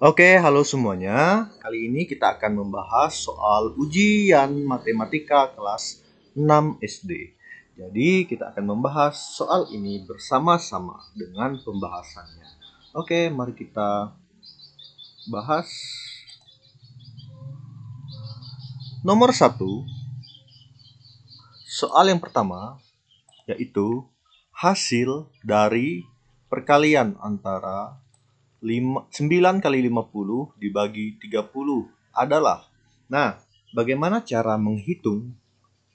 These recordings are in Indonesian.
Oke, halo semuanya. Kali ini kita akan membahas soal ujian matematika kelas 6 SD. Jadi, kita akan membahas soal ini bersama-sama dengan pembahasannya. Oke, mari kita bahas. Nomor 1. Soal yang pertama yaitu hasil dari perkalian antara 5, 9 kali 50 dibagi 30 adalah. Nah, bagaimana cara menghitung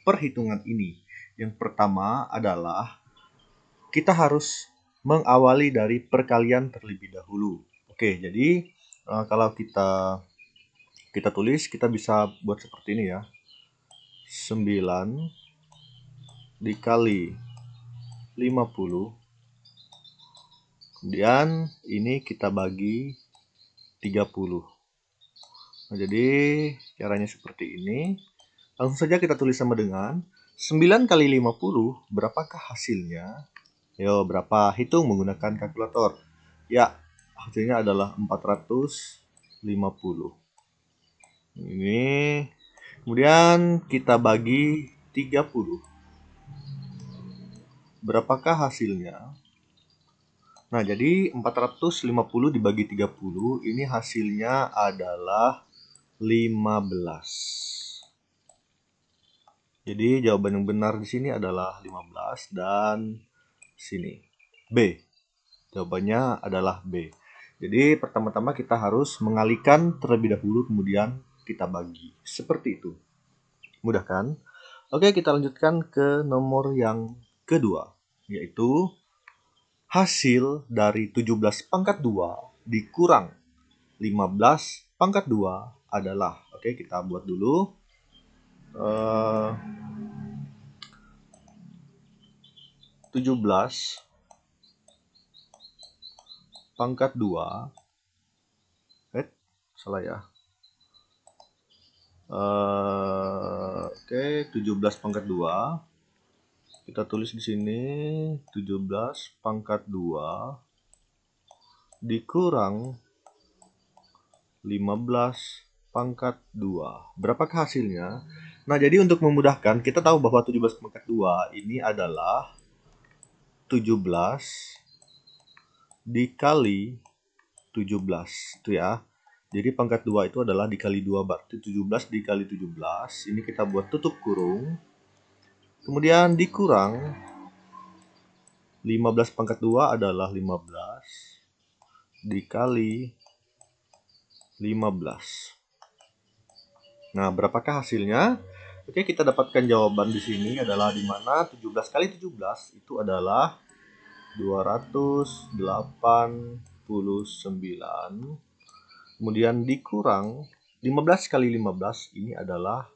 perhitungan ini? Yang pertama adalah kita harus mengawali dari perkalian terlebih dahulu. Oke, jadi eh, kalau kita kita tulis, kita bisa buat seperti ini ya. 9 dikali 50 Kemudian ini kita bagi 30. Nah, jadi caranya seperti ini. Langsung saja kita tulis sama dengan 9 kali 50, berapakah hasilnya? Yo, berapa? Hitung menggunakan kalkulator. Ya, hasilnya adalah 450. Ini. Kemudian kita bagi 30. Berapakah hasilnya? Nah, jadi 450 dibagi 30 ini hasilnya adalah 15. Jadi jawaban yang benar di sini adalah 15 dan sini B. Jawabannya adalah B. Jadi pertama-tama kita harus mengalikan terlebih dahulu kemudian kita bagi. Seperti itu. Mudah kan? Oke, kita lanjutkan ke nomor yang kedua yaitu hasil dari 17 pangkat 2 dikurang 15 pangkat 2 adalah oke okay, kita buat dulu eh, uh, 17 pangkat 2 eh salah ya uh, oke okay, 17 pangkat 2 kita tulis di sini 17 pangkat 2 dikurang 15 pangkat 2. Berapakah hasilnya? Nah, jadi untuk memudahkan, kita tahu bahwa 17 pangkat 2 ini adalah 17 dikali 17 itu ya. Jadi pangkat 2 itu adalah dikali 2 berarti 17 dikali 17. Ini kita buat tutup kurung Kemudian dikurang 15 pangkat 2 adalah 15 dikali 15. Nah, berapakah hasilnya? Oke, kita dapatkan jawaban di sini adalah di mana 17 kali 17 itu adalah 289. Kemudian dikurang 15 kali 15 ini adalah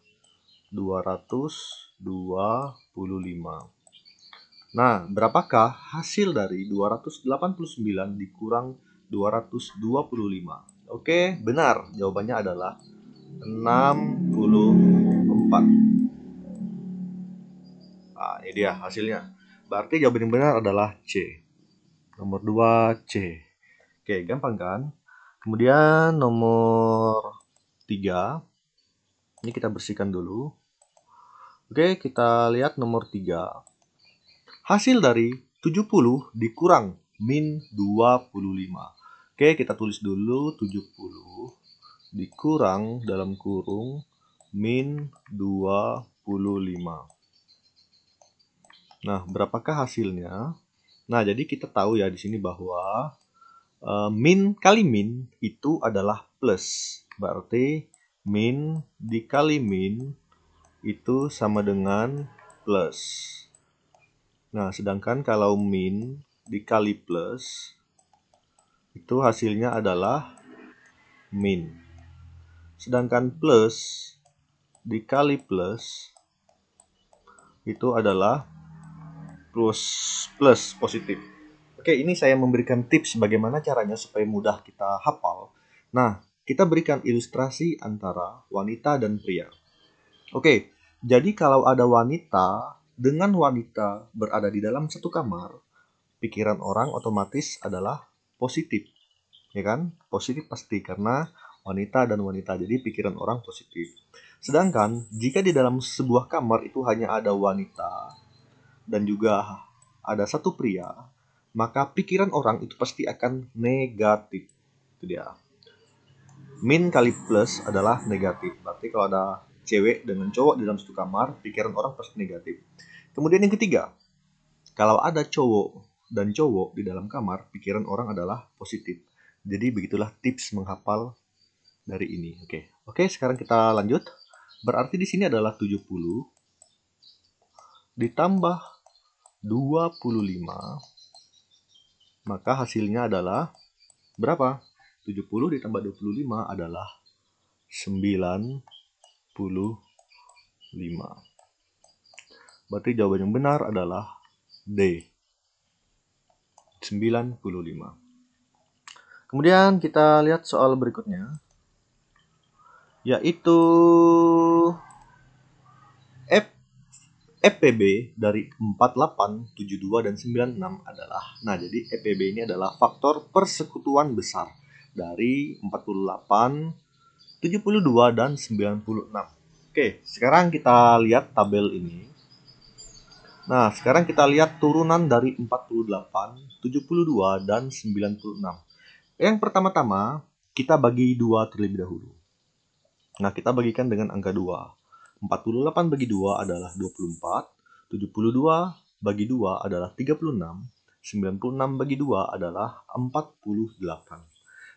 200 25. Nah, berapakah hasil dari 289 dikurang 225? Oke, benar. Jawabannya adalah 64. Nah, ini dia hasilnya. Berarti jawaban yang benar adalah C. Nomor 2 C. Oke, gampang kan? Kemudian nomor 3. Ini kita bersihkan dulu. Oke, kita lihat nomor 3. Hasil dari 70 dikurang min 25. Oke, kita tulis dulu 70 dikurang dalam kurung min 25. Nah, berapakah hasilnya? Nah, jadi kita tahu ya di sini bahwa e, min kali min itu adalah plus. Berarti min dikali min itu sama dengan plus. Nah, sedangkan kalau min dikali plus, itu hasilnya adalah min. Sedangkan plus dikali plus, itu adalah plus, plus positif. Oke, ini saya memberikan tips bagaimana caranya supaya mudah kita hafal. Nah, kita berikan ilustrasi antara wanita dan pria. Oke, jadi kalau ada wanita dengan wanita berada di dalam satu kamar, pikiran orang otomatis adalah positif. Ya kan? Positif pasti karena wanita dan wanita. Jadi pikiran orang positif. Sedangkan jika di dalam sebuah kamar itu hanya ada wanita dan juga ada satu pria, maka pikiran orang itu pasti akan negatif. Itu dia. Min kali plus adalah negatif. Berarti kalau ada cewek dengan cowok di dalam satu kamar, pikiran orang pasti negatif. Kemudian yang ketiga, kalau ada cowok dan cowok di dalam kamar, pikiran orang adalah positif. Jadi begitulah tips menghafal dari ini. Oke. Oke, sekarang kita lanjut. Berarti di sini adalah 70 ditambah 25 maka hasilnya adalah berapa? 70 ditambah 25 adalah 90. Berarti jawaban yang benar adalah D. 95. Kemudian kita lihat soal berikutnya. Yaitu F, FPB dari 48, 72, dan 96 adalah. Nah, jadi FPB ini adalah faktor persekutuan besar dari 48, 72 dan 96. Oke, sekarang kita lihat tabel ini. Nah, sekarang kita lihat turunan dari 48, 72, dan 96. Yang pertama-tama, kita bagi 2 terlebih dahulu. Nah, kita bagikan dengan angka 2. 48 bagi 2 adalah 24, 72 bagi 2 adalah 36, 96 bagi 2 adalah 48.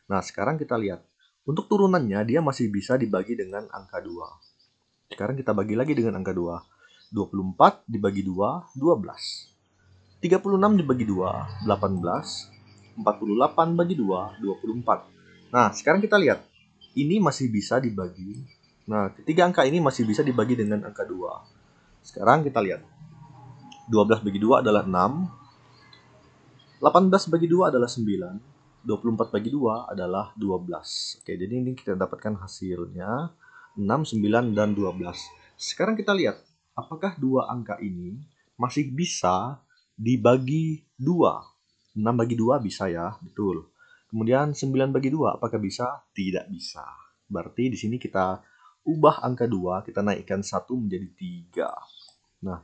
Nah, sekarang kita lihat untuk turunannya, dia masih bisa dibagi dengan angka 2. Sekarang kita bagi lagi dengan angka 2. 24 dibagi 2, 12. 36 dibagi 2, 18. 48 bagi 2, 24. Nah, sekarang kita lihat. Ini masih bisa dibagi. Nah, ketiga angka ini masih bisa dibagi dengan angka 2. Sekarang kita lihat. 12 bagi 2 adalah 6. 18 bagi 2 adalah 9. 24 bagi 2 adalah 12. Oke, jadi ini kita dapatkan hasilnya 6, 9, dan 12. Sekarang kita lihat, apakah dua angka ini masih bisa dibagi 2? 6 bagi 2 bisa ya, betul. Kemudian 9 bagi 2, apakah bisa? Tidak bisa. Berarti di sini kita ubah angka 2, kita naikkan 1 menjadi 3. Nah,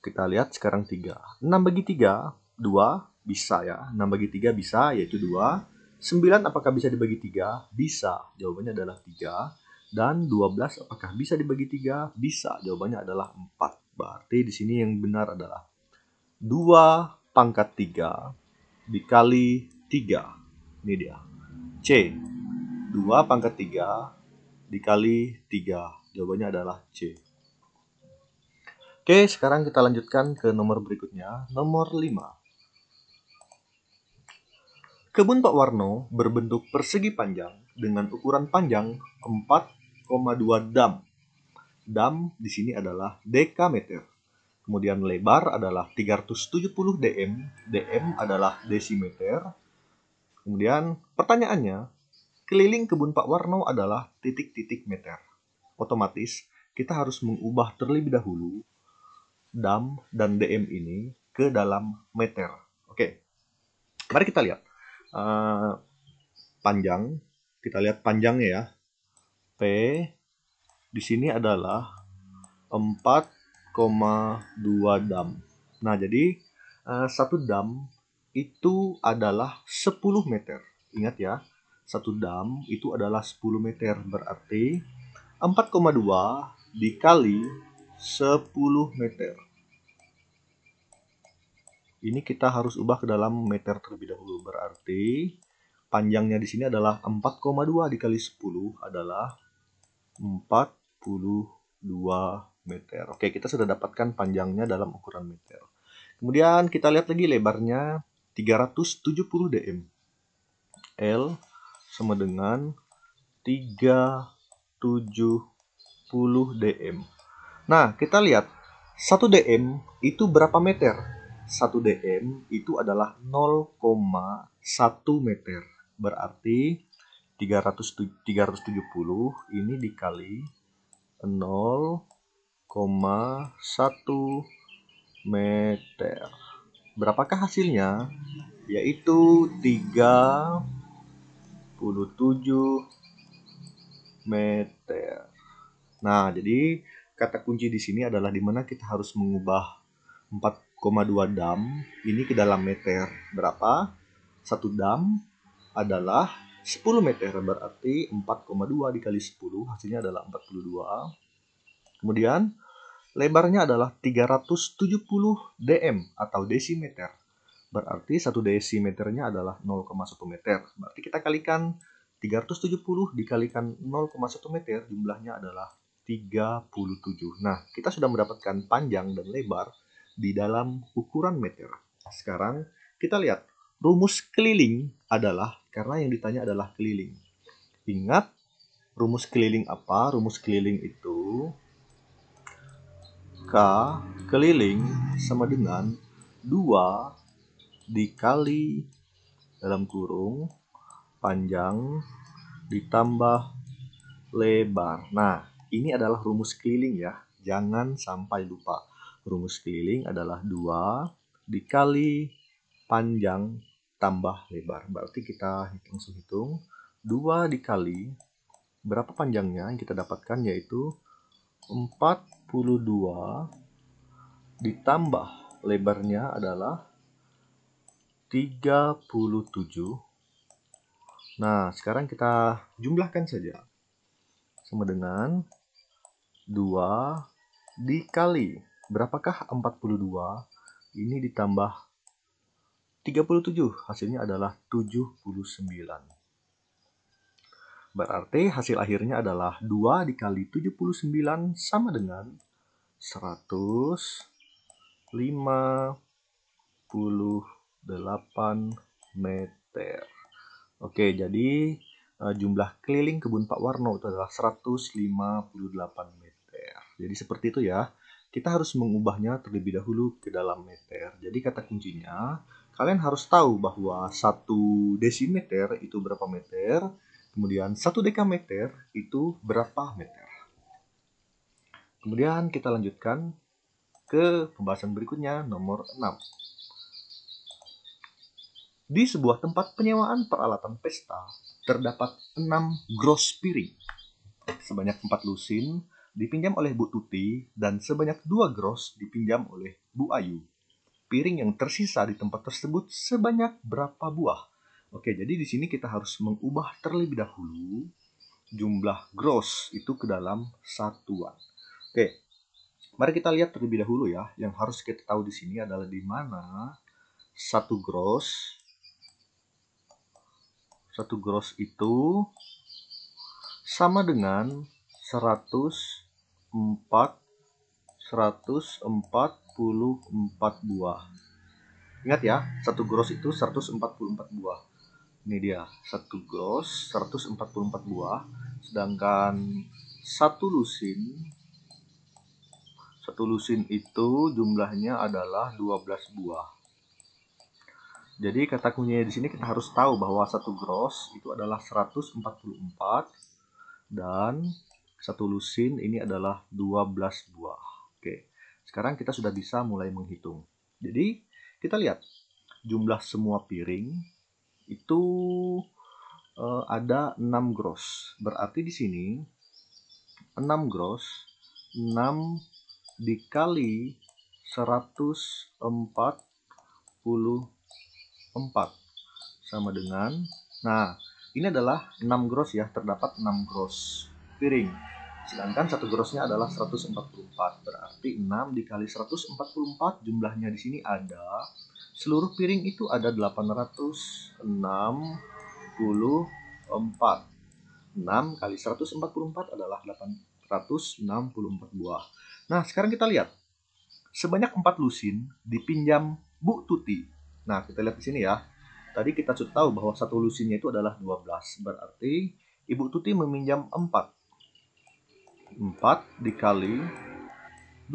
kita lihat sekarang 3. 6 bagi 3, 2, bisa ya. 6 bagi 3 bisa, yaitu 2. 9 apakah bisa dibagi 3? Bisa. Jawabannya adalah 3. Dan 12 apakah bisa dibagi 3? Bisa. Jawabannya adalah 4. Berarti di sini yang benar adalah 2 pangkat 3 dikali 3. Ini dia. C. 2 pangkat 3 dikali 3. Jawabannya adalah C. Oke, sekarang kita lanjutkan ke nomor berikutnya, nomor 5. Kebun Pak Warno berbentuk persegi panjang dengan ukuran panjang 4,2 dam. Dam di sini adalah dekameter. Kemudian lebar adalah 370 dm, dm adalah desimeter. Kemudian pertanyaannya, keliling kebun Pak Warno adalah titik-titik meter. Otomatis kita harus mengubah terlebih dahulu dam dan dm ini ke dalam meter. Oke. Mari kita lihat. Eh, panjang. Kita lihat panjangnya ya. P di sini adalah 4,2 dam. Nah, jadi eh, satu dam itu adalah 10 meter. Ingat ya, satu dam itu adalah 10 meter. Berarti 4,2 dikali 10 meter ini kita harus ubah ke dalam meter terlebih dahulu. Berarti panjangnya di sini adalah 4,2 dikali 10 adalah 42 meter. Oke, kita sudah dapatkan panjangnya dalam ukuran meter. Kemudian kita lihat lagi lebarnya 370 dm. L sama dengan 370 dm. Nah, kita lihat 1 dm itu berapa meter? 1 dm itu adalah 0,1 meter. Berarti 300, 370 ini dikali 0,1 meter. Berapakah hasilnya? Yaitu 37 meter. Nah, jadi kata kunci di sini adalah dimana kita harus mengubah 4 dam ini ke dalam meter. Berapa? Satu dam adalah 10 meter, berarti 4,2 dikali 10, hasilnya adalah 42. Kemudian, lebarnya adalah 370 dm atau desimeter. Berarti 1 desimeternya adalah 0,1 meter. Berarti kita kalikan 370 dikalikan 0,1 meter, jumlahnya adalah 37. Nah, kita sudah mendapatkan panjang dan lebar di dalam ukuran meter. Sekarang kita lihat rumus keliling adalah karena yang ditanya adalah keliling. Ingat rumus keliling apa? Rumus keliling itu K keliling sama dengan 2 dikali dalam kurung panjang ditambah lebar. Nah, ini adalah rumus keliling ya. Jangan sampai lupa. Rumus keliling adalah 2 dikali panjang tambah lebar. Berarti kita hitung hitung 2 dikali berapa panjangnya yang kita dapatkan yaitu 42 ditambah lebarnya adalah 37. Nah, sekarang kita jumlahkan saja. Sama dengan 2 dikali Berapakah 42? Ini ditambah 37. Hasilnya adalah 79. Berarti hasil akhirnya adalah 2 dikali 79 sama dengan 158 meter. Oke, jadi eh, jumlah keliling kebun Pak Warno itu adalah 158 meter. Jadi seperti itu ya kita harus mengubahnya terlebih dahulu ke dalam meter. Jadi kata kuncinya, kalian harus tahu bahwa satu desimeter itu berapa meter, kemudian satu dekameter itu berapa meter. Kemudian kita lanjutkan ke pembahasan berikutnya nomor 6. Di sebuah tempat penyewaan peralatan pesta, terdapat 6 gros piring, sebanyak 4 lusin, dipinjam oleh Bu Tuti dan sebanyak dua gros dipinjam oleh Bu Ayu. Piring yang tersisa di tempat tersebut sebanyak berapa buah? Oke, jadi di sini kita harus mengubah terlebih dahulu jumlah gross itu ke dalam satuan. Oke, mari kita lihat terlebih dahulu ya. Yang harus kita tahu di sini adalah di mana satu gross satu gross itu sama dengan 100 4 144 buah. Ingat ya, satu gross itu 144 buah. Ini dia, satu gross 144 buah, sedangkan satu lusin satu lusin itu jumlahnya adalah 12 buah. Jadi kata kuncinya di sini kita harus tahu bahwa satu gross itu adalah 144 dan satu lusin ini adalah 12 buah. Oke, sekarang kita sudah bisa mulai menghitung. Jadi, kita lihat jumlah semua piring itu uh, ada 6 gross. Berarti di sini 6 gross 6 dikali 144 sama dengan nah ini adalah 6 gross ya terdapat 6 gross piring. Sedangkan satu grosnya adalah 144, berarti 6 dikali 144 jumlahnya di sini ada. Seluruh piring itu ada 864. 6 kali 144 adalah 864 buah. Nah, sekarang kita lihat. Sebanyak 4 lusin dipinjam Bu Tuti. Nah, kita lihat di sini ya. Tadi kita sudah tahu bahwa satu lusinnya itu adalah 12. Berarti Ibu Tuti meminjam 4 4 dikali 12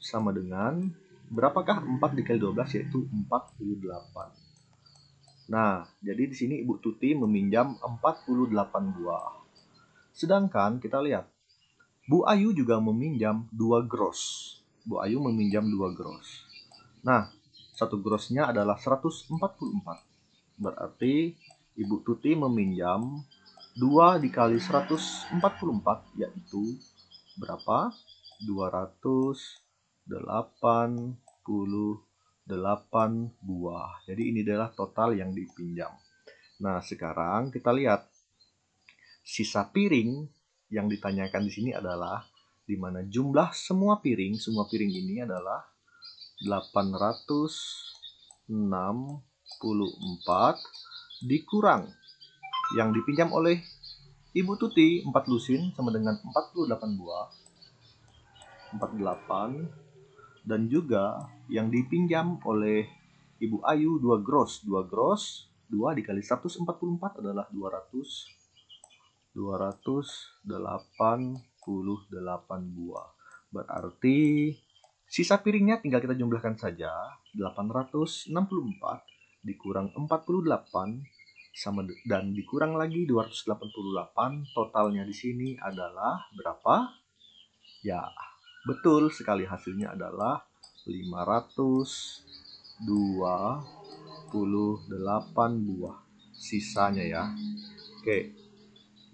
sama dengan berapakah 4 dikali 12 yaitu 48. Nah, jadi di sini Ibu Tuti meminjam 48 buah. Sedangkan kita lihat Bu Ayu juga meminjam 2 gros. Bu Ayu meminjam 2 gros. Nah, satu grosnya adalah 144. Berarti Ibu Tuti meminjam 2 dikali 144 yaitu berapa? 288 delapan buah. Jadi ini adalah total yang dipinjam. Nah, sekarang kita lihat sisa piring yang ditanyakan di sini adalah di mana jumlah semua piring, semua piring ini adalah 864 dikurang yang dipinjam oleh Ibu Tuti 4 lusin sama dengan 48 buah 48 dan juga yang dipinjam oleh Ibu Ayu 2 gross 2 gross 2 dikali 144 adalah 200 288 buah berarti sisa piringnya tinggal kita jumlahkan saja 864 dikurang 48 sama dan dikurang lagi 288 totalnya di sini adalah berapa? Ya, betul sekali hasilnya adalah 528 buah sisanya ya. Oke.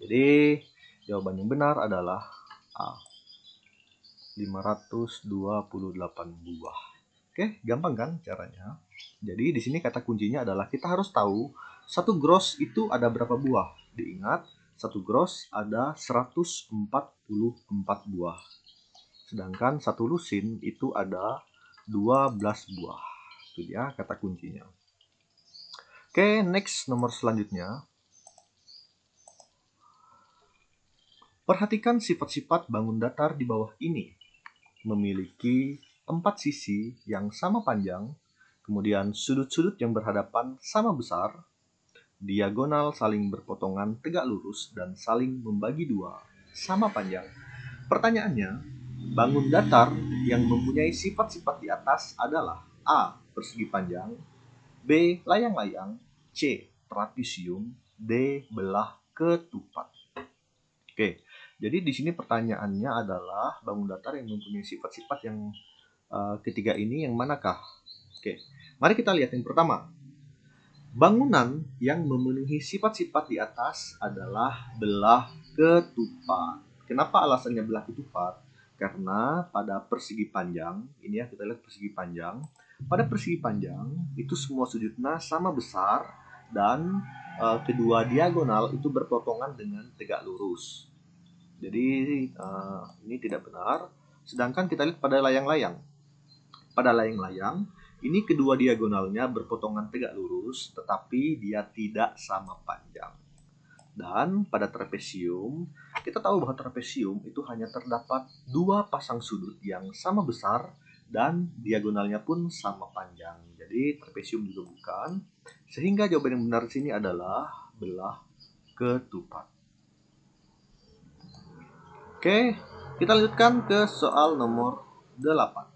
Jadi jawaban yang benar adalah A. 528 buah. Oke, gampang kan caranya? Jadi di sini kata kuncinya adalah kita harus tahu satu gros itu ada berapa buah? Diingat, satu gros ada 144 buah. Sedangkan satu lusin itu ada 12 buah. Itu dia kata kuncinya. Oke, next nomor selanjutnya. Perhatikan sifat-sifat bangun datar di bawah ini. Memiliki empat sisi yang sama panjang, kemudian sudut-sudut yang berhadapan sama besar, diagonal saling berpotongan tegak lurus dan saling membagi dua, sama panjang. Pertanyaannya, bangun datar yang mempunyai sifat-sifat di atas adalah A. Persegi panjang B. Layang-layang C. trapisium, D. Belah ketupat Oke, jadi di sini pertanyaannya adalah bangun datar yang mempunyai sifat-sifat yang uh, ketiga ini yang manakah? Oke, mari kita lihat yang pertama. Bangunan yang memenuhi sifat-sifat di atas adalah belah ketupat. Kenapa alasannya belah ketupat? Karena pada persegi panjang, ini ya kita lihat persegi panjang. Pada persegi panjang itu semua sudutnya sama besar dan e, kedua diagonal itu berpotongan dengan tegak lurus. Jadi e, ini tidak benar. Sedangkan kita lihat pada layang-layang. Pada layang-layang ini kedua diagonalnya berpotongan tegak lurus, tetapi dia tidak sama panjang. Dan pada trapesium, kita tahu bahwa trapesium itu hanya terdapat dua pasang sudut yang sama besar dan diagonalnya pun sama panjang. Jadi trapesium juga bukan. Sehingga jawaban yang benar di sini adalah belah ketupat. Oke, kita lanjutkan ke soal nomor 8.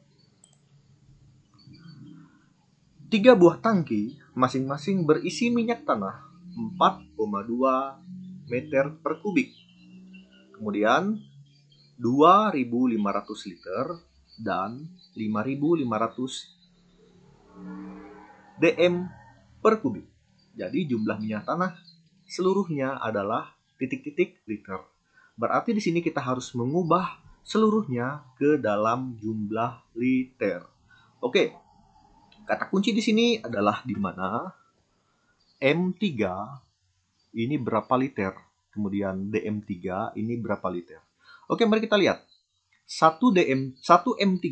Tiga buah tangki masing-masing berisi minyak tanah 4,2 meter per kubik. Kemudian 2.500 liter dan 5.500 dm per kubik. Jadi jumlah minyak tanah seluruhnya adalah titik-titik liter. Berarti di sini kita harus mengubah seluruhnya ke dalam jumlah liter. Oke, Kata kunci di sini adalah di mana M3 ini berapa liter, kemudian DM3 ini berapa liter. Oke, mari kita lihat. 1 DM 1 M3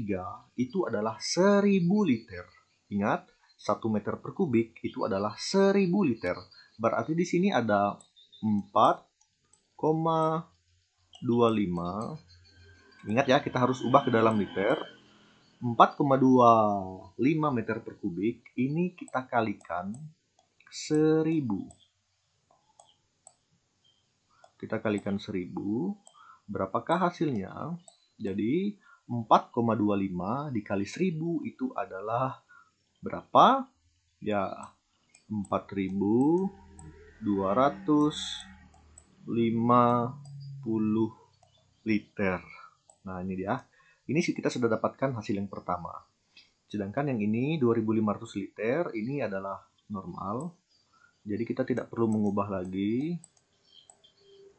itu adalah 1000 liter. Ingat, 1 meter per kubik itu adalah 1000 liter. Berarti di sini ada 4,25. Ingat ya, kita harus ubah ke dalam liter. 4,25 meter per kubik ini kita kalikan 1000. Kita kalikan 1000. Berapakah hasilnya? Jadi 4,25 dikali 1000 itu adalah berapa? Ya, 4250 liter. Nah, ini dia. Ini kita sudah dapatkan hasil yang pertama. Sedangkan yang ini 2500 liter, ini adalah normal. Jadi kita tidak perlu mengubah lagi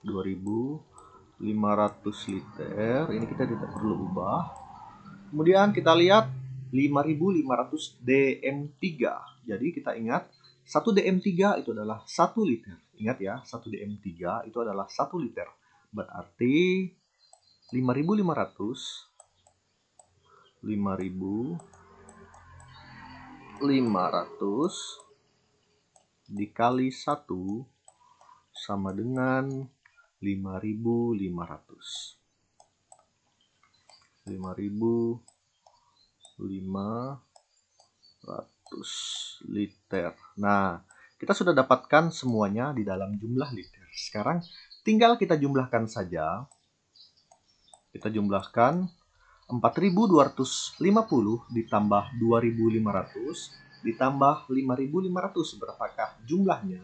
2500 liter, ini kita tidak perlu ubah. Kemudian kita lihat 5500 DM3. Jadi kita ingat 1 DM3 itu adalah 1 liter. Ingat ya, 1 DM3 itu adalah 1 liter. Berarti 5500 5500 dikali 1 sama dengan 5500. 5500 liter. Nah, kita sudah dapatkan semuanya di dalam jumlah liter. Sekarang tinggal kita jumlahkan saja. Kita jumlahkan 4250 ditambah 2500 ditambah 5500 berapakah jumlahnya?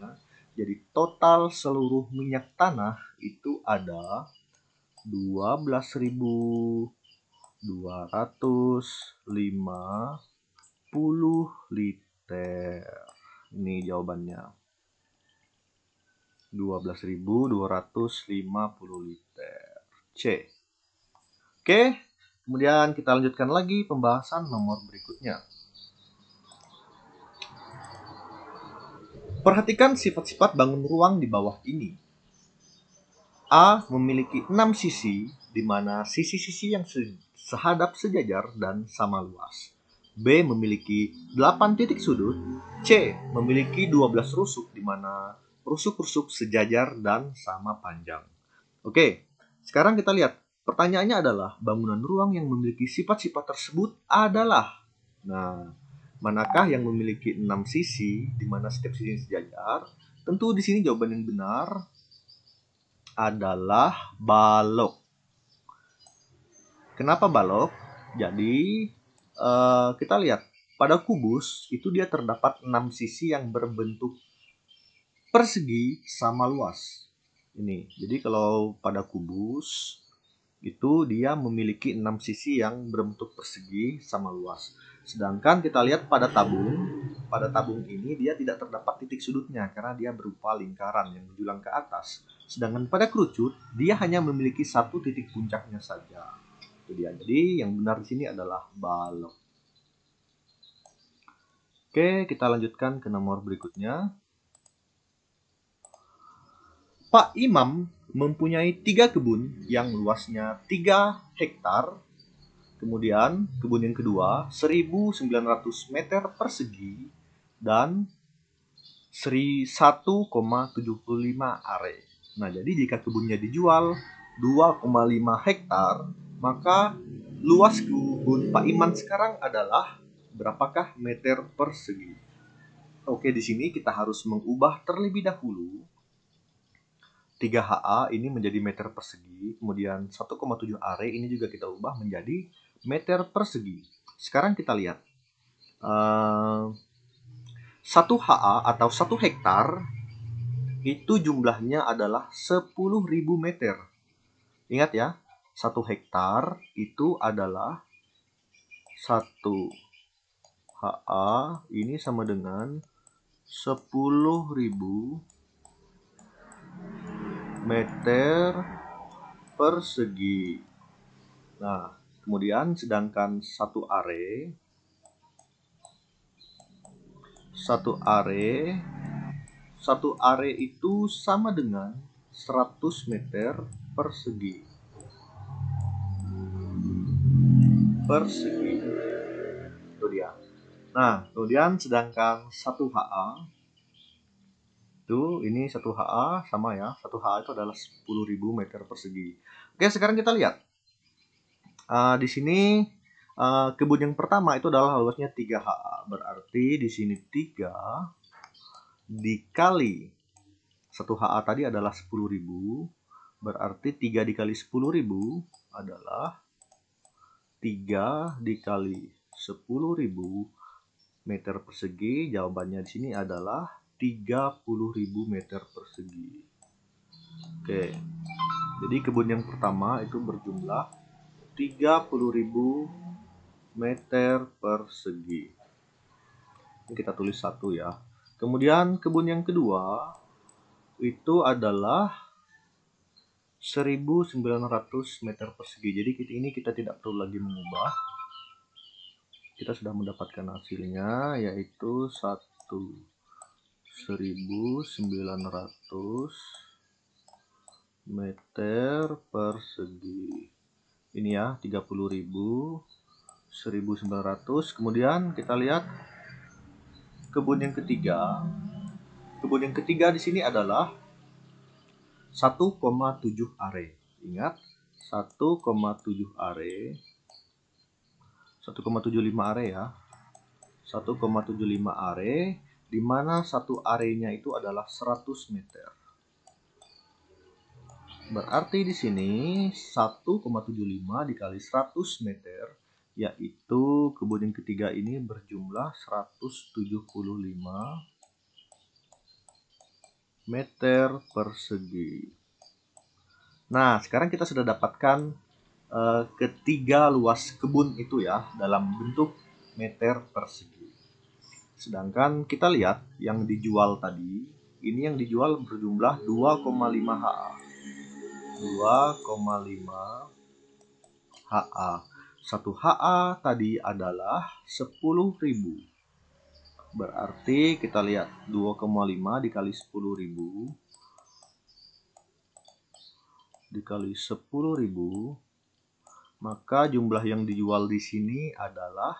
Jadi total seluruh minyak tanah itu ada 12.250 liter. Ini jawabannya. 12.250 liter. C. Oke, Kemudian kita lanjutkan lagi pembahasan nomor berikutnya. Perhatikan sifat-sifat bangun ruang di bawah ini. A memiliki 6 sisi, di mana sisi-sisi yang sehadap sejajar dan sama luas. B memiliki 8 titik sudut. C memiliki 12 rusuk, di mana rusuk-rusuk sejajar dan sama panjang. Oke, sekarang kita lihat Pertanyaannya adalah bangunan ruang yang memiliki sifat-sifat tersebut adalah. Nah, manakah yang memiliki enam sisi di mana setiap sisi sejajar? Tentu di sini jawaban yang benar adalah balok. Kenapa balok? Jadi uh, kita lihat pada kubus itu dia terdapat enam sisi yang berbentuk persegi sama luas. Ini. Jadi kalau pada kubus itu dia memiliki enam sisi yang berbentuk persegi sama luas. Sedangkan kita lihat pada tabung, pada tabung ini dia tidak terdapat titik sudutnya karena dia berupa lingkaran yang menjulang ke atas. Sedangkan pada kerucut dia hanya memiliki satu titik puncaknya saja. Itu dia. Jadi yang benar di sini adalah balok. Oke, kita lanjutkan ke nomor berikutnya. Pak Imam mempunyai tiga kebun yang luasnya 3 hektar. Kemudian kebun yang kedua 1900 meter persegi dan 1,75 are. Nah, jadi jika kebunnya dijual 2,5 hektar, maka luas kebun Pak Iman sekarang adalah berapakah meter persegi? Oke, di sini kita harus mengubah terlebih dahulu 3 HA ini menjadi meter persegi, kemudian 1,7 are ini juga kita ubah menjadi meter persegi. Sekarang kita lihat. Uh, 1 HA atau 1 hektar itu jumlahnya adalah 10.000 meter. Ingat ya, 1 hektar itu adalah 1 HA ini sama dengan 10.000 meter persegi. Nah, kemudian sedangkan satu are satu are satu are itu sama dengan 100 meter persegi. Persegi. Itu dia. Nah, kemudian sedangkan satu HA itu ini 1 HA sama ya. 1 HA itu adalah 10.000 meter persegi. Oke, sekarang kita lihat. Uh, di sini uh, kebun yang pertama itu adalah luasnya 3 HA. Berarti di sini 3 dikali 1 HA tadi adalah 10.000. Berarti 3 dikali 10.000 adalah 3 dikali 10.000 meter persegi. Jawabannya di sini adalah 30.000 meter persegi. Oke, jadi kebun yang pertama itu berjumlah 30.000 meter persegi. Ini kita tulis satu ya. Kemudian kebun yang kedua itu adalah 1900 meter persegi. Jadi ini kita tidak perlu lagi mengubah. Kita sudah mendapatkan hasilnya yaitu satu. 1900 meter persegi ini ya 30.000 1900 kemudian kita lihat kebun yang ketiga kebun yang ketiga di sini adalah 1,7 are ingat 1,7 are 1,75 are ya 1,75 are di mana satu arenya itu adalah 100 meter. Berarti di sini 1,75 dikali 100 meter yaitu kebun yang ketiga ini berjumlah 175 meter persegi. Nah, sekarang kita sudah dapatkan uh, ketiga luas kebun itu ya dalam bentuk meter persegi. Sedangkan kita lihat yang dijual tadi, ini yang dijual berjumlah 2,5 HA. 2,5 HA. 1 HA tadi adalah 10.000. Berarti kita lihat 2,5 dikali 10.000 dikali 10.000 maka jumlah yang dijual di sini adalah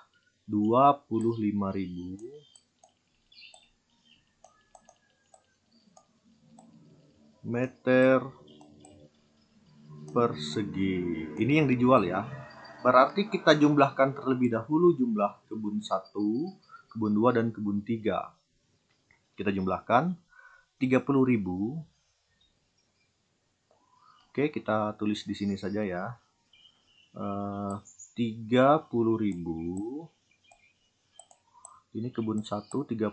meter persegi. Ini yang dijual ya. Berarti kita jumlahkan terlebih dahulu jumlah kebun 1, kebun 2, dan kebun 3. Kita jumlahkan 30.000. Oke, kita tulis di sini saja ya. Eh, tiga puluh ribu. Ini kebun 1, 30.000.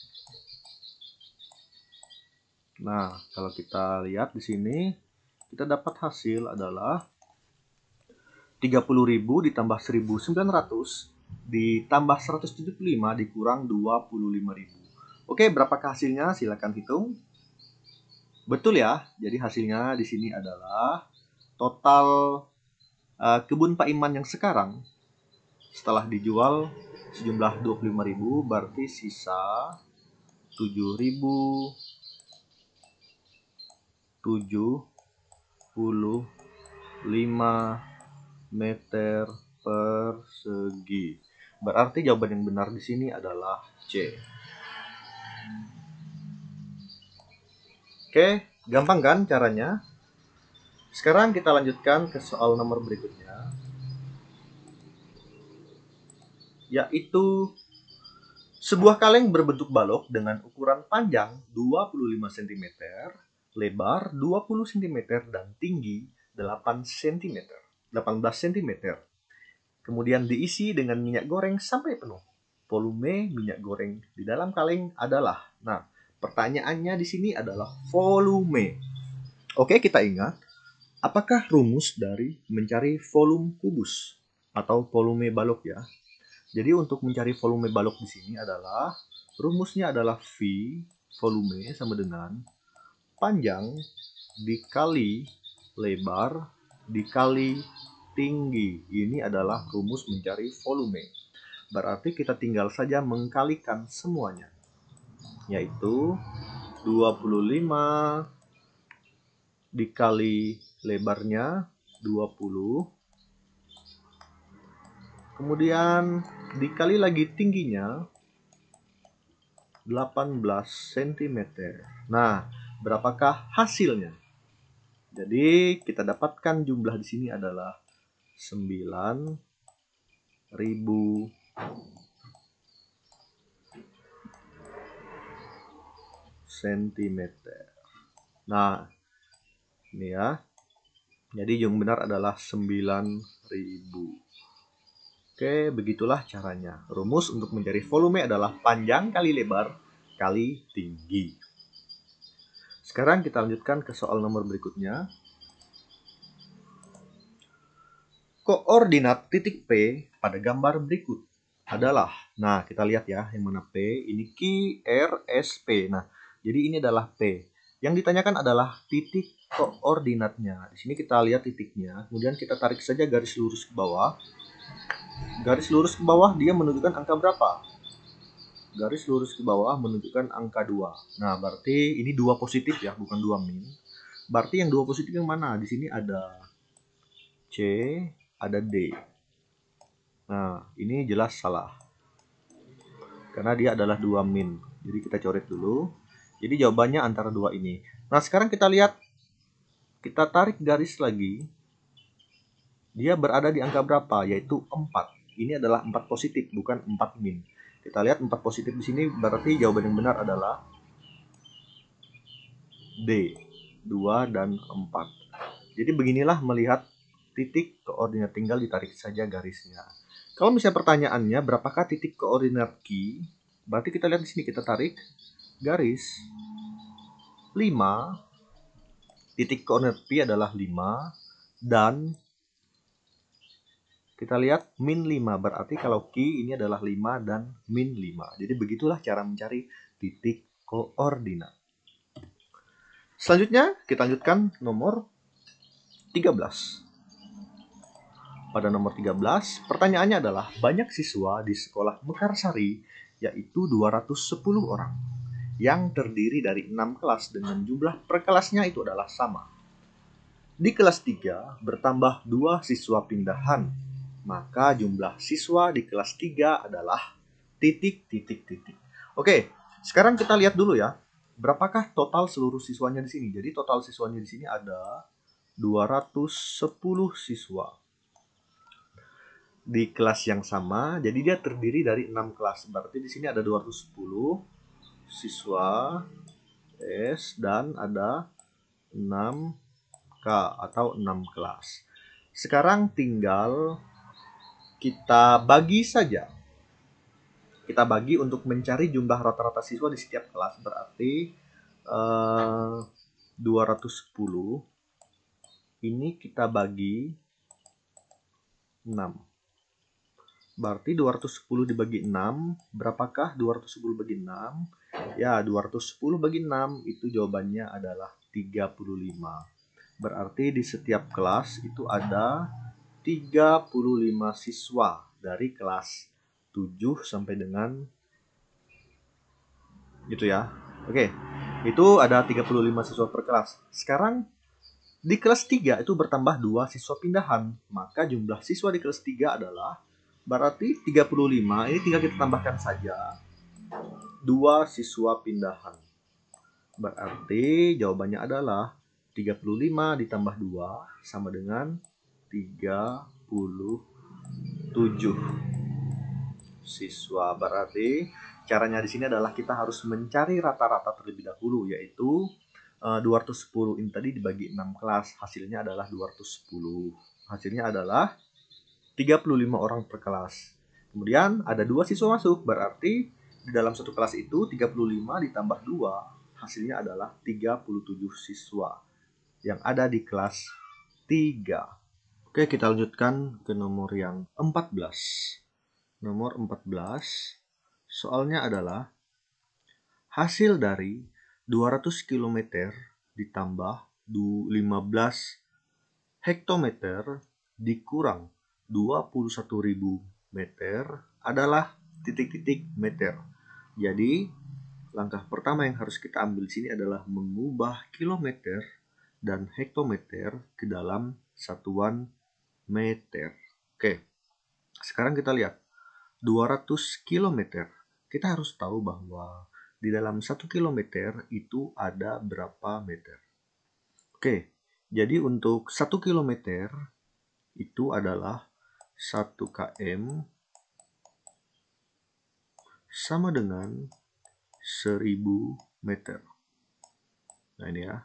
Nah, kalau kita lihat di sini, kita dapat hasil adalah 30.000 ditambah 1.900 ditambah 175 dikurang 25.000. Oke, berapa hasilnya? Silakan hitung. Betul ya, jadi hasilnya di sini adalah total uh, kebun Pak Iman yang sekarang setelah dijual sejumlah 25.000 berarti sisa 7.000 75 meter persegi. Berarti jawaban yang benar di sini adalah C. Oke, gampang kan caranya? Sekarang kita lanjutkan ke soal nomor berikutnya. Yaitu sebuah kaleng berbentuk balok dengan ukuran panjang 25 cm lebar 20 cm dan tinggi 8 cm, 18 cm. Kemudian diisi dengan minyak goreng sampai penuh. Volume minyak goreng di dalam kaleng adalah. Nah, pertanyaannya di sini adalah volume. Oke, kita ingat. Apakah rumus dari mencari volume kubus atau volume balok ya? Jadi untuk mencari volume balok di sini adalah rumusnya adalah V volume sama dengan panjang dikali lebar dikali tinggi. Ini adalah rumus mencari volume. Berarti kita tinggal saja mengkalikan semuanya. Yaitu 25 dikali lebarnya 20. Kemudian dikali lagi tingginya 18 cm. Nah, berapakah hasilnya? Jadi kita dapatkan jumlah di sini adalah 9000 cm. Nah, ini ya. Jadi yang benar adalah 9000. Oke, begitulah caranya. Rumus untuk mencari volume adalah panjang kali lebar kali tinggi. Sekarang kita lanjutkan ke soal nomor berikutnya. Koordinat titik P pada gambar berikut adalah, nah kita lihat ya, yang mana P, ini Q, R, S, P. Nah, jadi ini adalah P. Yang ditanyakan adalah titik koordinatnya. Di sini kita lihat titiknya, kemudian kita tarik saja garis lurus ke bawah. Garis lurus ke bawah dia menunjukkan angka berapa? garis lurus ke bawah menunjukkan angka 2. Nah, berarti ini dua positif ya, bukan dua min. Berarti yang dua positif yang mana? Di sini ada C, ada D. Nah, ini jelas salah. Karena dia adalah dua min. Jadi kita coret dulu. Jadi jawabannya antara dua ini. Nah, sekarang kita lihat kita tarik garis lagi. Dia berada di angka berapa? Yaitu 4. Ini adalah 4 positif, bukan 4 min. Kita lihat 4 positif di sini berarti jawaban yang benar adalah D. 2 dan 4. Jadi beginilah melihat titik koordinat tinggal ditarik saja garisnya. Kalau misalnya pertanyaannya berapakah titik koordinat Q, berarti kita lihat di sini kita tarik garis 5 titik koordinat P adalah 5 dan kita lihat min 5 berarti kalau Q ini adalah 5 dan min 5. Jadi begitulah cara mencari titik koordinat. Selanjutnya kita lanjutkan nomor 13. Pada nomor 13, pertanyaannya adalah banyak siswa di sekolah Mekarsari yaitu 210 orang yang terdiri dari 6 kelas dengan jumlah per kelasnya itu adalah sama. Di kelas 3 bertambah 2 siswa pindahan maka jumlah siswa di kelas 3 adalah titik titik titik. Oke, sekarang kita lihat dulu ya. Berapakah total seluruh siswanya di sini? Jadi total siswanya di sini ada 210 siswa. Di kelas yang sama, jadi dia terdiri dari 6 kelas. Berarti di sini ada 210 siswa S dan ada 6K atau 6 kelas. Sekarang tinggal kita bagi saja. Kita bagi untuk mencari jumlah rata-rata siswa di setiap kelas. Berarti eh, uh, 210 ini kita bagi 6. Berarti 210 dibagi 6, berapakah 210 bagi 6? Ya, 210 bagi 6 itu jawabannya adalah 35. Berarti di setiap kelas itu ada 35 siswa dari kelas 7 sampai dengan gitu ya. Oke. Okay. Itu ada 35 siswa per kelas. Sekarang di kelas 3 itu bertambah 2 siswa pindahan, maka jumlah siswa di kelas 3 adalah berarti 35. Ini tinggal kita tambahkan saja 2 siswa pindahan. Berarti jawabannya adalah 35 ditambah 2 sama dengan 37 siswa. Berarti caranya di sini adalah kita harus mencari rata-rata terlebih dahulu yaitu 210 eh, ini tadi dibagi 6 kelas. Hasilnya adalah 210. Hasilnya adalah 35 orang per kelas. Kemudian ada dua siswa masuk, berarti di dalam satu kelas itu 35 ditambah 2 hasilnya adalah 37 siswa yang ada di kelas 3. Oke, kita lanjutkan ke nomor yang 14. Nomor 14, soalnya adalah hasil dari 200 km ditambah 15 hektometer dikurang 21.000 meter adalah titik-titik meter. Jadi, langkah pertama yang harus kita ambil di sini adalah mengubah kilometer dan hektometer ke dalam satuan meter. Oke, sekarang kita lihat 200 km. Kita harus tahu bahwa di dalam 1 km itu ada berapa meter. Oke, jadi untuk 1 km itu adalah 1 km sama dengan 1000 meter. Nah ini ya,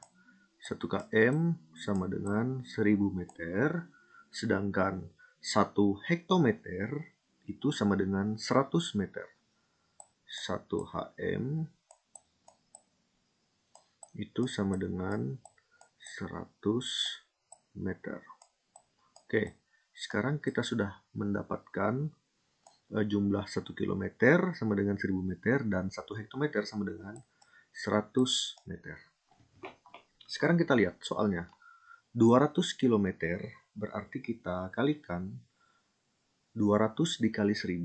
1 km sama dengan 1000 meter. Sedangkan 1 hektometer itu sama dengan 100 meter. 1 HM itu sama dengan 100 meter. Oke, sekarang kita sudah mendapatkan eh, jumlah 1 km sama dengan 1000 meter dan 1 hektometer sama dengan 100 meter. Sekarang kita lihat soalnya. 200 km berarti kita kalikan 200 dikali 1000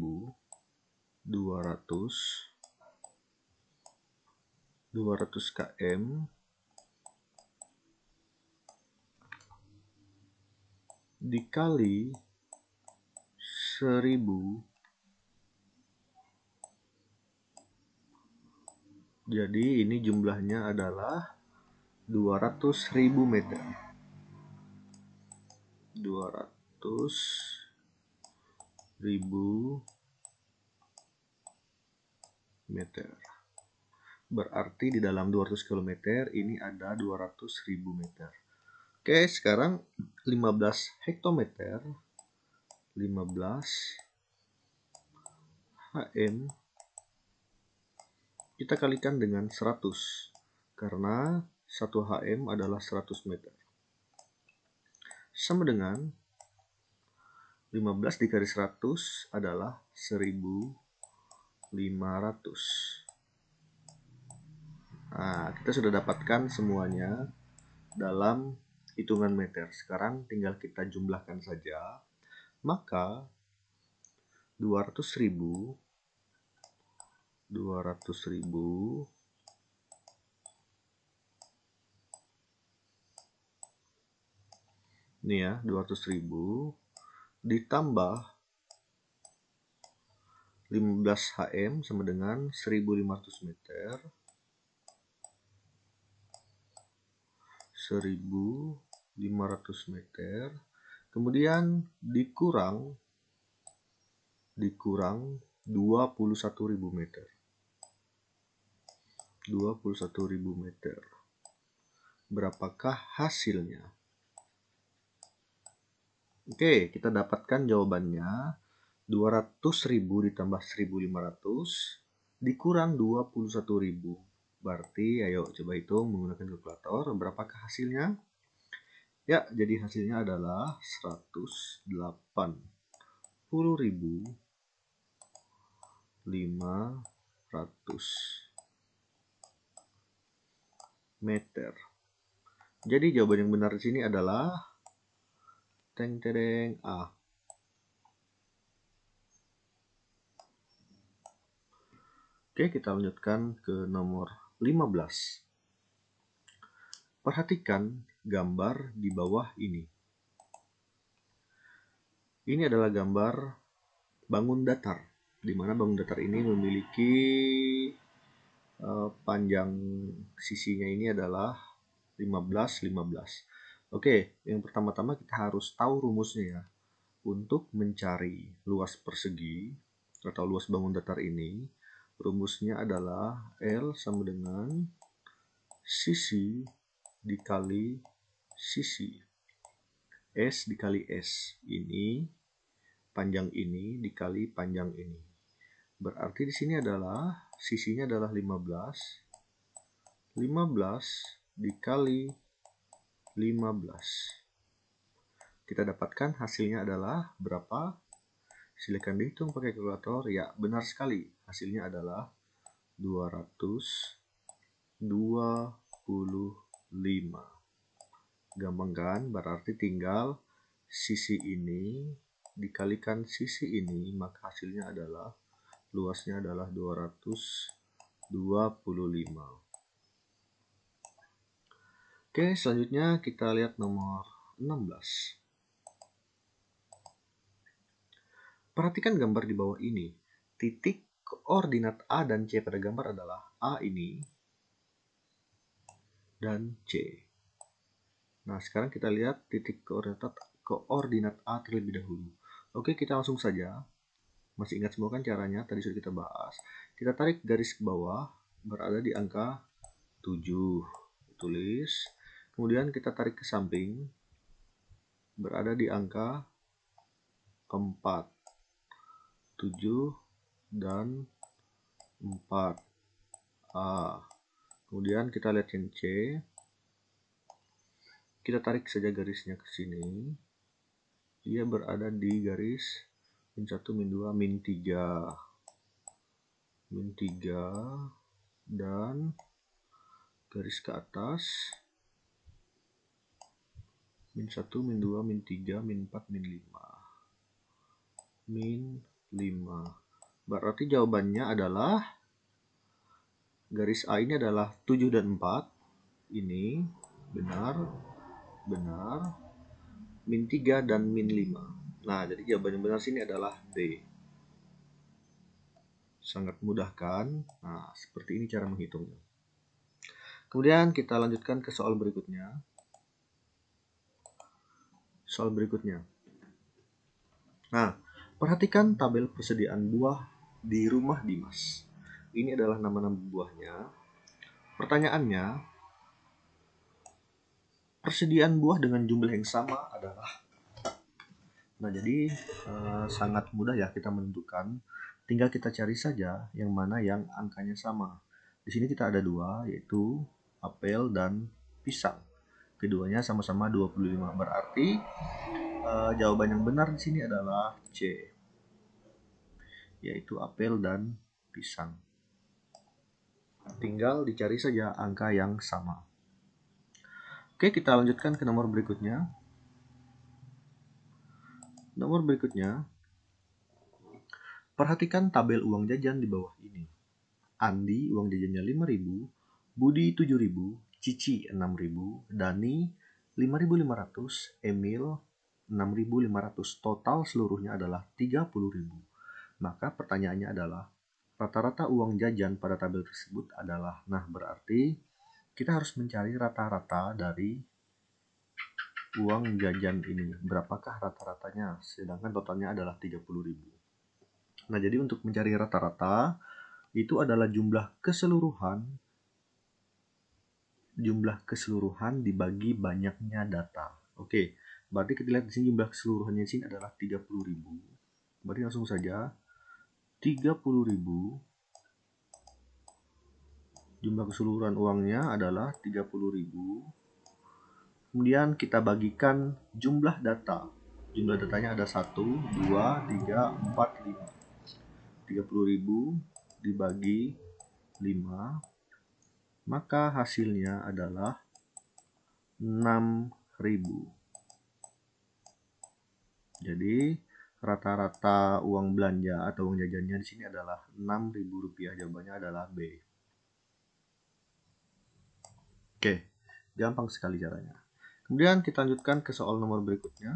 200 200 km dikali 1000 jadi ini jumlahnya adalah 200.000 meter 200 ribu meter berarti di dalam 200 km ini ada 200 ribu meter Oke sekarang 15 hektometer 15 HM kita kalikan dengan 100 karena 1 HM adalah 100 meter sama dengan 15 dikali 100 adalah 1500. Nah, kita sudah dapatkan semuanya dalam hitungan meter. Sekarang tinggal kita jumlahkan saja. Maka 200.000 200.000 nih ya 200 ribu ditambah 15 HM sama dengan 1500 meter 1500 meter kemudian dikurang dikurang 21.000 meter 21.000 meter berapakah hasilnya Oke, kita dapatkan jawabannya 200.000 ditambah 1.500 dikurang 21.000. Berarti ayo coba hitung menggunakan kalkulator berapakah hasilnya? Ya, jadi hasilnya adalah 180.500. meter. Jadi jawaban yang benar di sini adalah tereng tereng a ah. Oke kita lanjutkan ke nomor 15 Perhatikan gambar di bawah ini Ini adalah gambar bangun datar di mana bangun datar ini memiliki uh, panjang sisinya ini adalah 15 15. Oke, yang pertama-tama kita harus tahu rumusnya ya. Untuk mencari luas persegi atau luas bangun datar ini, rumusnya adalah L sama dengan sisi dikali sisi. S dikali S ini, panjang ini dikali panjang ini. Berarti di sini adalah sisinya adalah 15. 15 dikali 15. Kita dapatkan hasilnya adalah berapa? Silakan dihitung pakai kalkulator. Ya, benar sekali. Hasilnya adalah 225. Gampang kan? Berarti tinggal sisi ini dikalikan sisi ini, maka hasilnya adalah luasnya adalah 225. Oke, selanjutnya kita lihat nomor 16. Perhatikan gambar di bawah ini. Titik koordinat A dan C pada gambar adalah A ini dan C. Nah, sekarang kita lihat titik koordinat koordinat A terlebih dahulu. Oke, kita langsung saja. Masih ingat semua kan caranya, tadi sudah kita bahas. Kita tarik garis ke bawah, berada di angka 7. Tulis Kemudian kita tarik ke samping, berada di angka 4, 7, dan 4. A. Kemudian kita lihat yang C. Kita tarik saja garisnya ke sini. Dia berada di garis min 1, min 2, min 3. Min 3 dan garis ke atas min 1, min 2, min 3, min 4, min 5 min 5 berarti jawabannya adalah garis A ini adalah 7 dan 4 ini benar benar min 3 dan min 5 nah jadi jawaban yang benar sini adalah D sangat mudah kan nah seperti ini cara menghitungnya kemudian kita lanjutkan ke soal berikutnya soal berikutnya. Nah, perhatikan tabel persediaan buah di rumah Dimas. Ini adalah nama-nama buahnya. Pertanyaannya, persediaan buah dengan jumlah yang sama adalah Nah, jadi eh, sangat mudah ya kita menentukan. Tinggal kita cari saja yang mana yang angkanya sama. Di sini kita ada dua, yaitu apel dan pisang. Keduanya sama-sama 25. Berarti uh, jawaban yang benar di sini adalah C. Yaitu apel dan pisang. Tinggal dicari saja angka yang sama. Oke, kita lanjutkan ke nomor berikutnya. Nomor berikutnya, perhatikan tabel uang jajan di bawah ini. Andi uang jajannya 5000, Budi 7000, Cici 6000, Dani 5500, Emil 6500. Total seluruhnya adalah 30000. Maka pertanyaannya adalah rata-rata uang jajan pada tabel tersebut adalah nah berarti kita harus mencari rata-rata dari uang jajan ini. Berapakah rata-ratanya? Sedangkan totalnya adalah 30.000. Nah, jadi untuk mencari rata-rata itu adalah jumlah keseluruhan jumlah keseluruhan dibagi banyaknya data. Oke, berarti kita lihat di sini jumlah keseluruhannya di sini adalah 30.000. Berarti langsung saja 30.000 jumlah keseluruhan uangnya adalah 30.000. Kemudian kita bagikan jumlah data. Jumlah datanya ada 1, 2, 3, 4, 5. 30.000 dibagi 5 maka hasilnya adalah 6000 jadi rata-rata uang belanja atau uang jajannya di sini adalah 6000 rupiah jawabannya adalah B oke gampang sekali caranya kemudian kita lanjutkan ke soal nomor berikutnya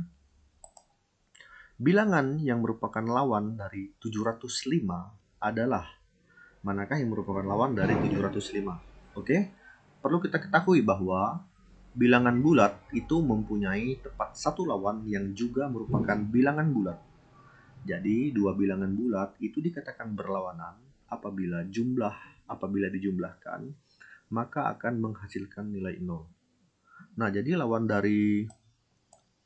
bilangan yang merupakan lawan dari 705 adalah manakah yang merupakan lawan dari 705 Oke, okay? perlu kita ketahui bahwa bilangan bulat itu mempunyai tepat satu lawan yang juga merupakan bilangan bulat. Jadi, dua bilangan bulat itu dikatakan berlawanan apabila jumlah apabila dijumlahkan maka akan menghasilkan nilai 0. Nah, jadi lawan dari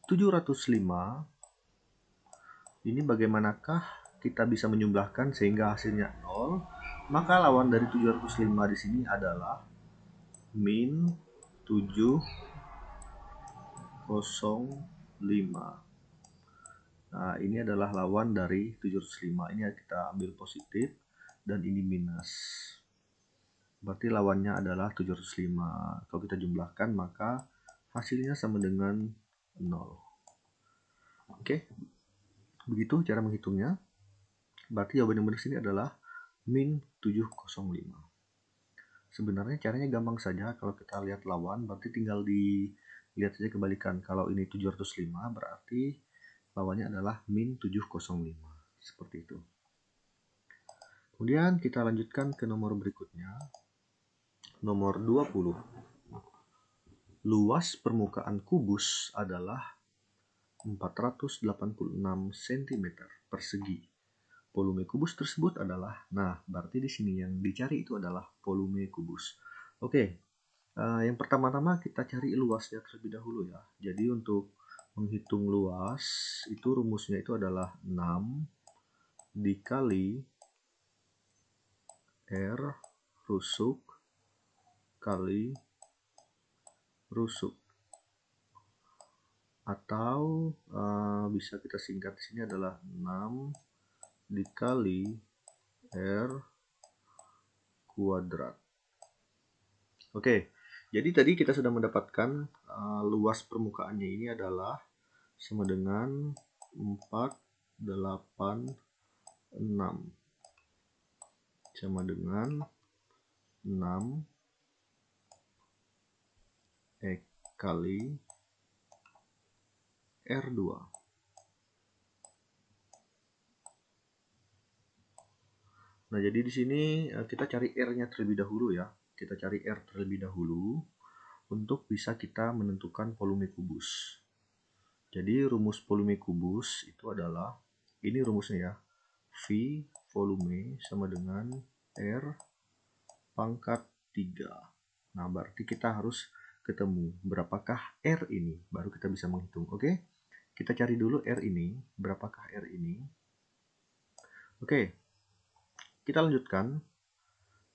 705 ini bagaimanakah kita bisa menjumlahkan sehingga hasilnya 0? Maka lawan dari 705 di sini adalah min 705. Nah, ini adalah lawan dari 705. Ini kita ambil positif dan ini minus. Berarti lawannya adalah 705. Kalau kita jumlahkan maka hasilnya sama dengan 0. Oke. Begitu cara menghitungnya. Berarti jawaban yang benar sini adalah min 705. Sebenarnya caranya gampang saja. Kalau kita lihat lawan, berarti tinggal di lihat saja kebalikan. Kalau ini 705, berarti lawannya adalah min 705. Seperti itu. Kemudian kita lanjutkan ke nomor berikutnya. Nomor 20. Luas permukaan kubus adalah 486 cm persegi volume kubus tersebut adalah nah berarti di sini yang dicari itu adalah volume kubus oke okay. uh, eh, yang pertama-tama kita cari luasnya terlebih dahulu ya jadi untuk menghitung luas itu rumusnya itu adalah 6 dikali R rusuk kali rusuk atau uh, bisa kita singkat di sini adalah 6 dikali R kuadrat. Oke, jadi tadi kita sudah mendapatkan uh, luas permukaannya ini adalah sama dengan 486 Sama dengan 6 x kali R2. Nah, jadi di sini eh, kita cari R-nya terlebih dahulu ya. Kita cari R terlebih dahulu untuk bisa kita menentukan volume kubus. Jadi rumus volume kubus itu adalah ini rumusnya ya. V volume sama dengan R pangkat 3. Nah, berarti kita harus ketemu berapakah R ini baru kita bisa menghitung. Oke. Okay? Kita cari dulu R ini, berapakah R ini? Oke, okay, kita lanjutkan.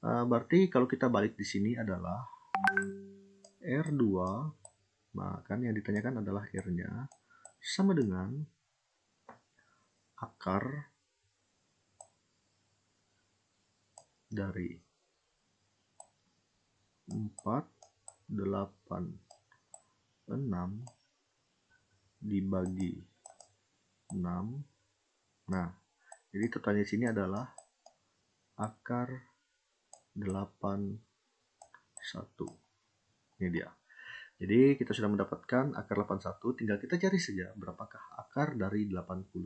Uh, berarti kalau kita balik di sini adalah R2, bahkan yang ditanyakan adalah R-nya, sama dengan akar dari 4, 8, 6 dibagi 6. Nah, jadi totalnya sini adalah akar delapan satu ini dia jadi kita sudah mendapatkan akar 81 tinggal kita cari saja berapakah akar dari 81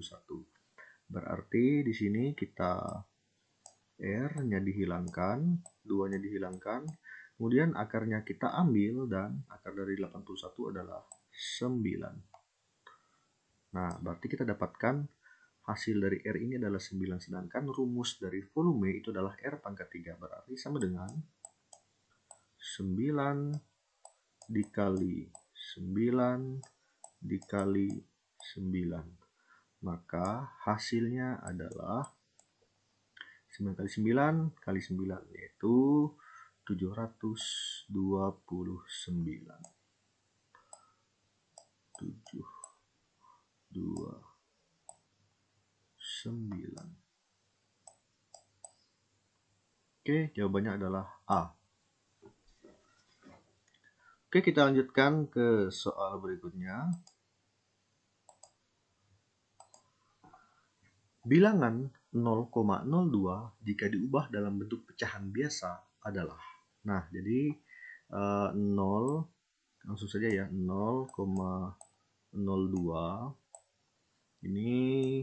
berarti di sini kita R-nya dihilangkan, 2-nya dihilangkan, kemudian akarnya kita ambil dan akar dari 81 adalah 9. Nah, berarti kita dapatkan hasil dari R ini adalah 9 sedangkan rumus dari volume itu adalah R pangkat 3 berarti sama dengan 9 dikali 9 dikali 9 maka hasilnya adalah 9 kali 9 kali 9 yaitu 729 7 2 Oke, jawabannya adalah A. Oke, kita lanjutkan ke soal berikutnya. Bilangan 0,02 jika diubah dalam bentuk pecahan biasa adalah. Nah, jadi uh, eh, 0 langsung saja ya 0,02 ini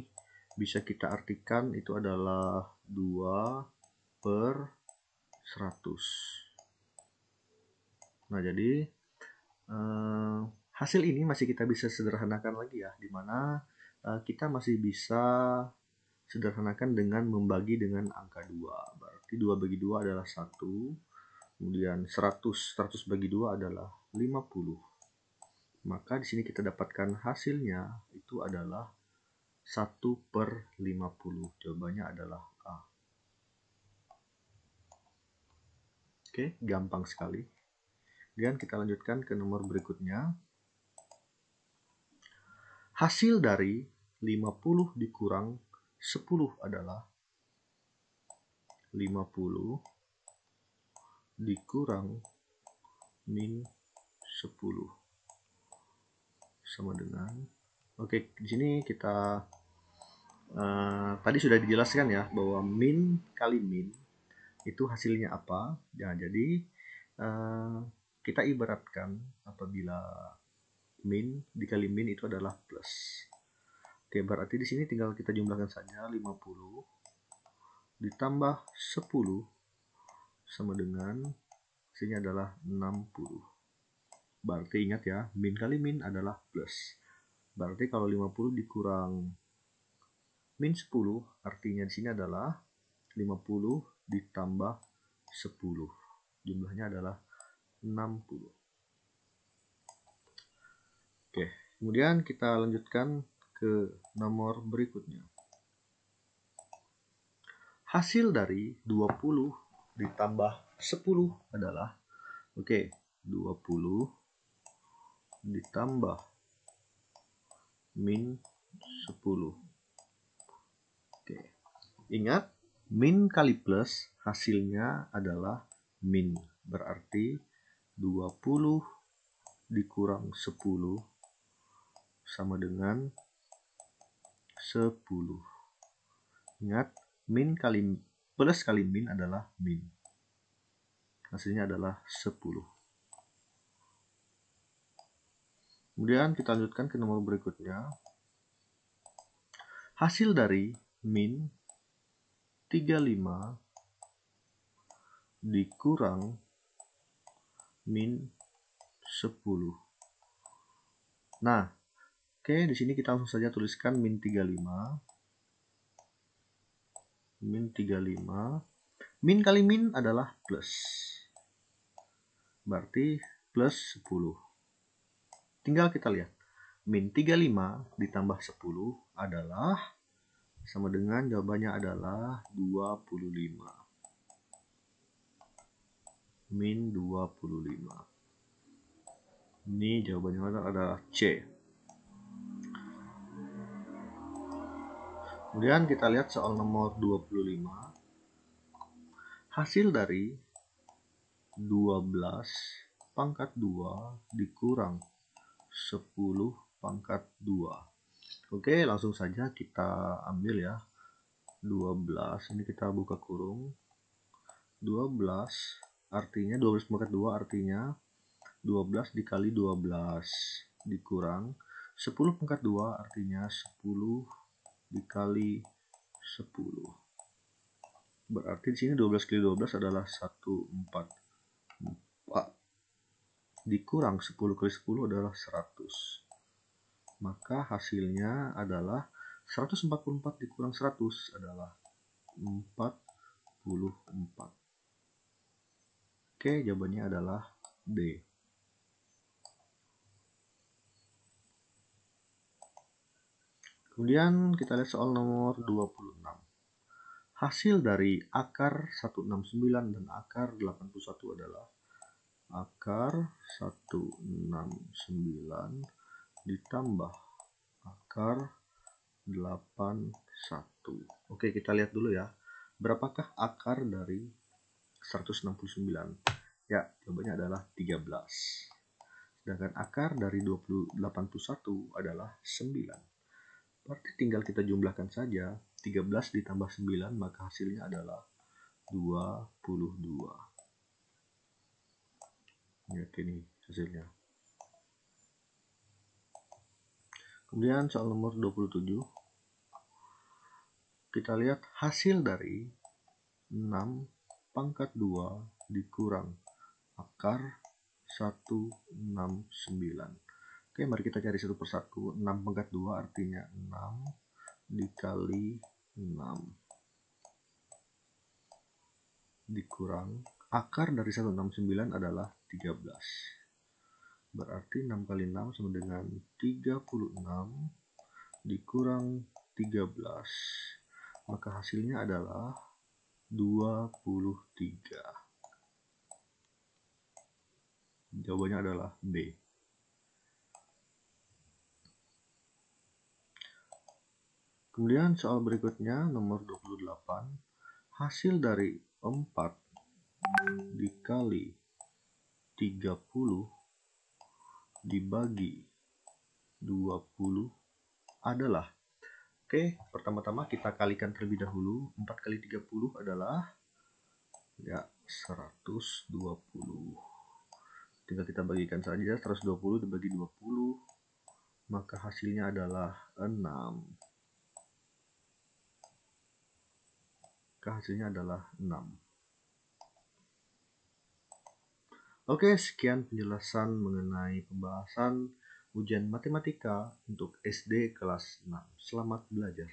bisa kita artikan itu adalah 2 per 100 nah jadi eh, hasil ini masih kita bisa sederhanakan lagi ya dimana eh, kita masih bisa sederhanakan dengan membagi dengan angka 2 berarti 2 bagi 2 adalah 1 kemudian 100 100 bagi 2 adalah 50 maka di sini kita dapatkan hasilnya itu adalah 1 per 50. Jawabannya adalah A. Oke, gampang sekali. Kemudian kita lanjutkan ke nomor berikutnya. Hasil dari 50 dikurang 10 adalah 50 dikurang min 10 sama dengan Oke, di sini kita uh, tadi sudah dijelaskan ya bahwa min kali min itu hasilnya apa. Nah, jadi uh, kita ibaratkan apabila min dikali min itu adalah plus. Oke, berarti di sini tinggal kita jumlahkan saja 50 ditambah 10 sama dengan sini adalah 60. Berarti ingat ya, min kali min adalah plus. Berarti kalau 50 dikurang min 10, artinya di sini adalah 50 ditambah 10. Jumlahnya adalah 60. Oke, kemudian kita lanjutkan ke nomor berikutnya. Hasil dari 20 ditambah 10 adalah Oke, okay, 20 ditambah min 10 oke ingat min kali plus hasilnya adalah min berarti 20 dikurang 10 sama dengan 10 ingat min kali plus kali min adalah min hasilnya adalah 10 Kemudian kita lanjutkan ke nomor berikutnya. Hasil dari min 35 dikurang min 10. Nah, oke okay, di sini kita langsung saja tuliskan min 35 min 35 min kali min adalah plus. Berarti plus 10. Tinggal kita lihat. Min 35 ditambah 10 adalah sama dengan jawabannya adalah 25. Min 25. Ini jawabannya adalah C. Kemudian kita lihat soal nomor 25 hasil dari 12 pangkat 2 dikurang 10 pangkat 2 oke langsung saja kita ambil ya 12 ini kita buka kurung 12 artinya 12 pangkat 2 artinya 12 dikali 12 dikurang 10 pangkat 2 artinya 10 dikali 10 berarti di sini 12 kali 12 adalah 144 dikurang 10 kali 10 adalah 100. Maka hasilnya adalah 144 dikurang 100 adalah 44. Oke, jawabannya adalah D. Kemudian kita lihat soal nomor 26. Hasil dari akar 169 dan akar 81 adalah akar 169 ditambah akar 81. Oke, kita lihat dulu ya. Berapakah akar dari 169? Ya, jawabannya adalah 13. Sedangkan akar dari 281 adalah 9. Berarti tinggal kita jumlahkan saja. 13 ditambah 9 maka hasilnya adalah 22 lihat ini hasilnya kemudian soal nomor 27 kita lihat hasil dari 6 pangkat 2 dikurang akar 169 oke mari kita cari satu persatu 6 pangkat 2 artinya 6 dikali 6 dikurang Akar dari 169 adalah 13. Berarti 6 kali 6 sama dengan 36 dikurang 13. Maka hasilnya adalah 23. Jawabannya adalah B. Kemudian soal berikutnya nomor 28. Hasil dari 4 dikali 30 dibagi 20 adalah Oke, pertama-tama kita kalikan terlebih dahulu 4 kali 30 adalah ya 120 tinggal kita bagikan saja 120 dibagi 20 maka hasilnya adalah 6 maka hasilnya adalah 6 Oke, sekian penjelasan mengenai pembahasan ujian matematika untuk SD kelas 6. Selamat belajar.